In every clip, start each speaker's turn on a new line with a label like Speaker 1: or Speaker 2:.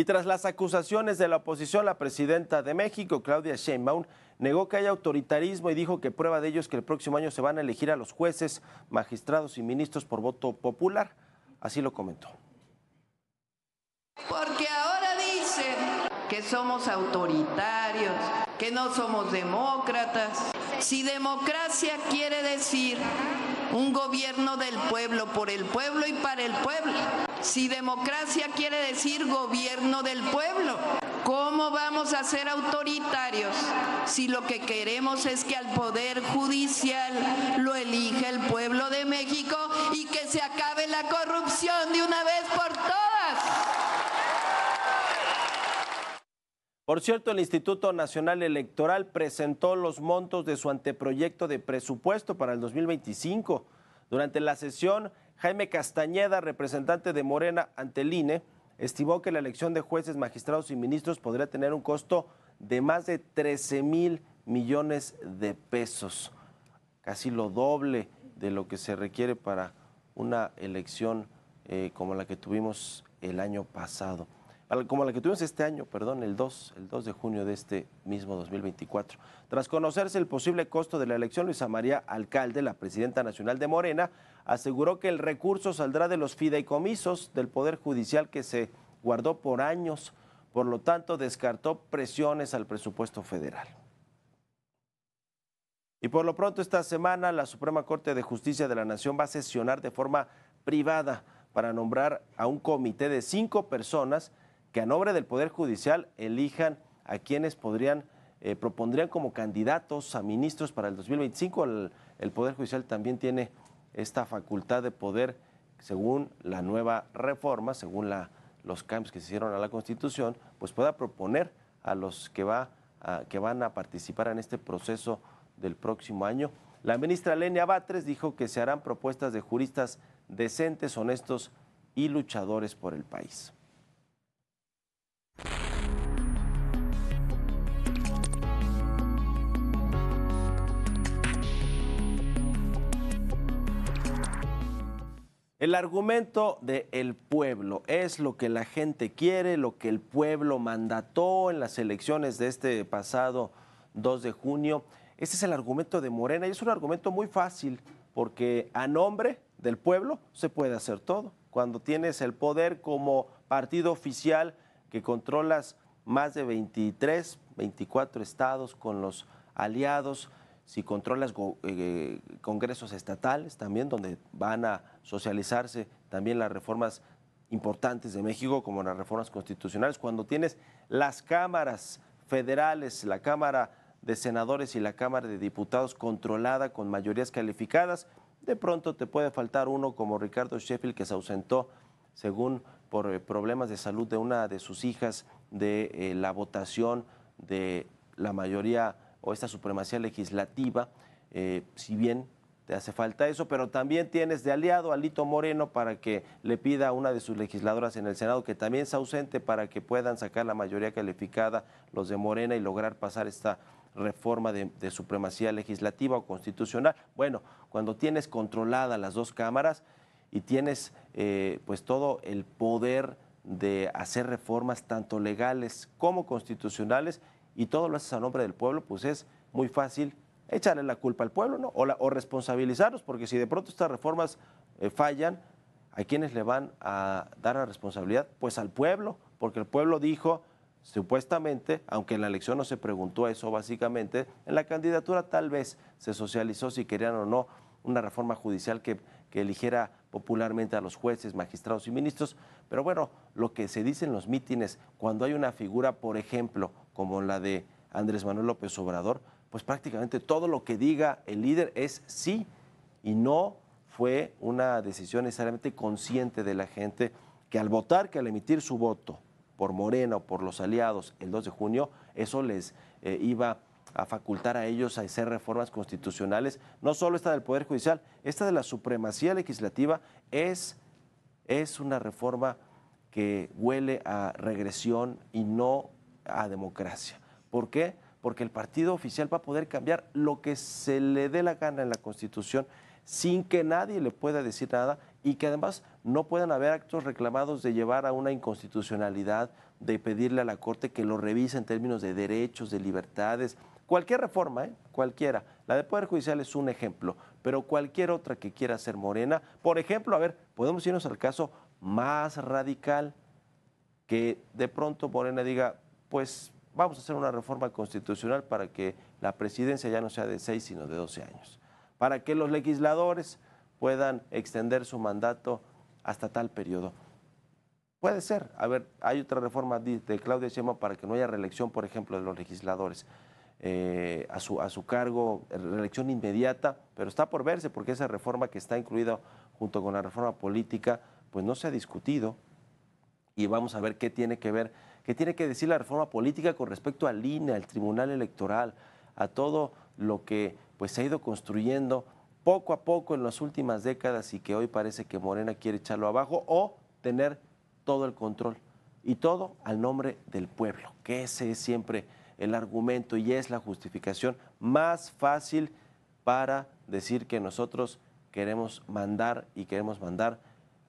Speaker 1: Y tras las acusaciones de la oposición, la presidenta de México, Claudia Sheinbaum, negó que haya autoritarismo y dijo que prueba de ello es que el próximo año se van a elegir a los jueces, magistrados y ministros por voto popular. Así lo comentó. Porque ahora dicen que somos autoritarios, que no somos demócratas. Si democracia quiere decir un gobierno del pueblo, por el pueblo y para el pueblo. Si democracia quiere decir gobierno del pueblo, ¿cómo vamos a ser autoritarios si lo que queremos es que al Poder Judicial lo elija el pueblo de México y que se acabe la corrupción de una vez por todas? Por cierto, el Instituto Nacional Electoral presentó los montos de su anteproyecto de presupuesto para el 2025. Durante la sesión, Jaime Castañeda, representante de Morena ante el INE, estimó que la elección de jueces, magistrados y ministros podría tener un costo de más de 13 mil millones de pesos, casi lo doble de lo que se requiere para una elección eh, como la que tuvimos el año pasado como la que tuvimos este año, perdón, el 2, el de junio de este mismo 2024. Tras conocerse el posible costo de la elección, Luisa María Alcalde, la presidenta nacional de Morena, aseguró que el recurso saldrá de los fideicomisos del Poder Judicial que se guardó por años, por lo tanto descartó presiones al presupuesto federal. Y por lo pronto esta semana la Suprema Corte de Justicia de la Nación va a sesionar de forma privada para nombrar a un comité de cinco personas que a nombre del Poder Judicial elijan a quienes podrían, eh, propondrían como candidatos a ministros para el 2025. El, Poder Judicial también tiene esta facultad de poder, según la nueva reforma, según los cambios que se hicieron a la Constitución, pues pueda proponer a los que, va que van a participar en este proceso del próximo año. La ministra Lenia Batres dijo que se harán propuestas de juristas decentes, honestos y luchadores por el país. El argumento del el pueblo es lo que la gente quiere, lo que el pueblo mandató en las elecciones de este pasado 2 de junio. Ese es el argumento de Morena y es un argumento muy fácil porque a nombre del pueblo se puede hacer todo. Cuando tienes el poder como partido oficial que controlas más de 23, 24 estados con los aliados, si controlas eh, congresos estatales también, donde van a socializarse también las reformas importantes de México, como las reformas constitucionales, cuando tienes las cámaras federales, la Cámara de Senadores y la Cámara de Diputados controlada con mayorías calificadas, de pronto te puede faltar uno como Ricardo Sheffield, que se ausentó, según por eh, problemas de salud de una de sus hijas, de eh, la votación de la mayoría o esta supremacía legislativa, eh, si bien te hace falta eso, pero también tienes de aliado a Lito Moreno para que le pida a una de sus legisladoras en el Senado que también sea ausente para que puedan sacar la mayoría calificada los de Morena y lograr pasar esta reforma de, supremacía legislativa o constitucional. Bueno, cuando tienes controladas las dos cámaras y tienes eh, pues todo el poder de hacer reformas tanto legales como constitucionales, y todo lo haces a nombre del pueblo, pues es muy fácil echarle la culpa al pueblo, ¿no? O, responsabilizarlos, porque si de pronto estas reformas eh, fallan, ¿a quiénes le van a dar la responsabilidad? Pues al pueblo, porque el pueblo dijo, supuestamente, aunque en la elección no se preguntó eso básicamente, en la candidatura tal vez se socializó si querían o no una reforma judicial que que eligiera popularmente a los jueces, magistrados y ministros. Pero bueno, lo que se dice en los mítines, cuando hay una figura, por ejemplo, como la de Andrés Manuel López Obrador, pues prácticamente todo lo que diga el líder es sí y no fue una decisión necesariamente consciente de la gente que al votar, que al emitir su voto por Morena o por los aliados el 2 de junio, eso les eh, iba a facultar a ellos a hacer reformas constitucionales, no solo esta del Poder Judicial, esta de la supremacía legislativa es, es una reforma que huele a regresión y no a democracia. ¿Por qué? Porque el partido oficial va a poder cambiar lo que se le dé la gana en la Constitución sin que nadie le pueda decir nada y que además no puedan haber actos reclamados de llevar a una inconstitucionalidad, de pedirle a la Corte que lo revise en términos de derechos, de libertades, Cualquier reforma, ¿eh? cualquiera. La de Poder Judicial es un ejemplo, pero cualquier otra que quiera ser morena. Por ejemplo, a ver, podemos irnos al caso más radical, que de pronto Morena diga, pues vamos a hacer una reforma constitucional para que la presidencia ya no sea de seis, sino de doce años, para que los legisladores puedan extender su mandato hasta tal periodo. Puede ser. A ver, hay otra reforma de Claudia Sheinbaum para que no haya reelección, por ejemplo, de los legisladores. Eh, a, su, a su cargo, inmediata, pero está por verse porque esa reforma que está incluida junto con la reforma política, pues no se ha discutido y vamos a ver qué tiene que ver, qué tiene que decir la reforma política con respecto al INE, al Tribunal Electoral, a todo lo que pues se ha ido construyendo poco a poco en las últimas décadas y que hoy parece que Morena quiere echarlo abajo o tener todo el control y todo al nombre del pueblo, que ese es siempre el argumento y es la justificación más fácil para decir que nosotros queremos mandar y queremos mandar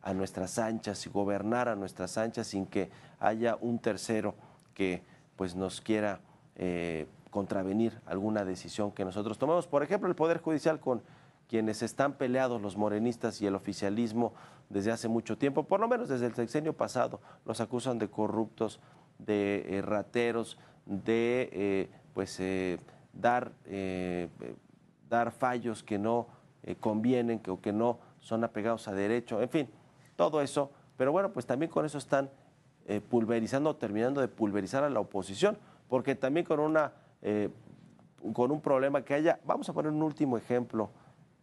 Speaker 1: a nuestras anchas y gobernar a nuestras anchas sin que haya un tercero que pues nos quiera eh, contravenir alguna decisión que nosotros tomamos. Por ejemplo, el Poder Judicial con quienes están peleados, los morenistas y el oficialismo desde hace mucho tiempo, por lo menos desde el sexenio pasado, los acusan de corruptos, de eh, rateros, de eh, pues eh, dar, dar fallos que no convienen que, o que no son apegados a derecho, en fin, todo eso. Pero bueno, pues también con eso están pulverizando, terminando de pulverizar a la oposición, porque también con, una, con un problema que haya, vamos a poner un último ejemplo,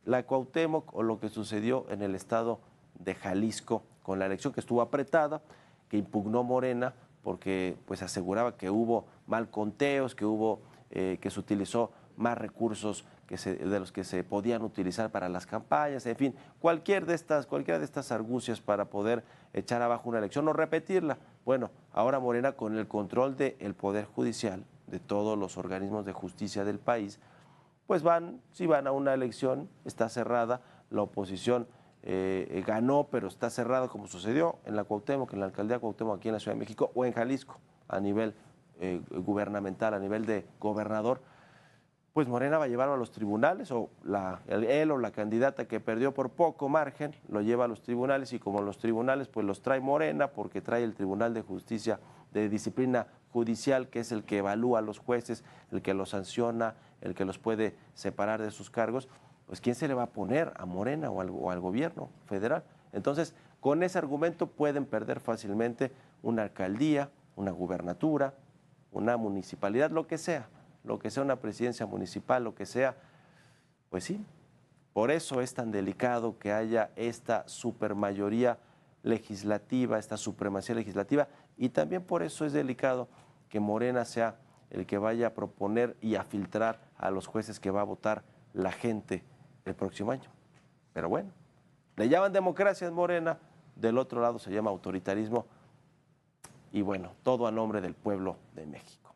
Speaker 1: la Cuauhtémoc o lo que sucedió en el estado de Jalisco con la elección que estuvo apretada, que impugnó Morena, porque pues aseguraba que hubo mal conteos, que hubo eh, que se utilizó más recursos que de los que se podían utilizar para las campañas, en fin, cualquier de estas, cualquiera de estas argucias para poder echar abajo una elección o repetirla. Bueno, ahora Morena con el control del Poder Judicial, de todos los organismos de justicia del país, pues van, si van a una elección, está cerrada, la oposición eh, ganó, pero está cerrado, como sucedió en la Cuauhtémoc, en la alcaldía de Cuauhtémoc aquí en la Ciudad de México, o en Jalisco, a nivel eh, gubernamental, a nivel de gobernador, pues Morena va a llevarlo a los tribunales, o él o la candidata que perdió por poco margen, lo lleva a los tribunales, y como los tribunales, pues los trae Morena, porque trae el Tribunal de Justicia de Disciplina Judicial, que es el que evalúa a los jueces, el que los sanciona, el que los puede separar de sus cargos pues ¿quién se le va a poner a Morena o al, gobierno federal? Entonces, con ese argumento pueden perder fácilmente una alcaldía, una gubernatura, una municipalidad, lo que sea, lo que sea una presidencia municipal, lo que sea. Pues sí, por eso es tan delicado que haya esta supermayoría legislativa, esta supremacía legislativa, y también por eso es delicado que Morena sea el que vaya a proponer y a filtrar a los jueces que va a votar la gente el próximo año. Pero bueno, le llaman democracia en Morena, del otro lado se llama autoritarismo y bueno, todo a nombre del pueblo de México.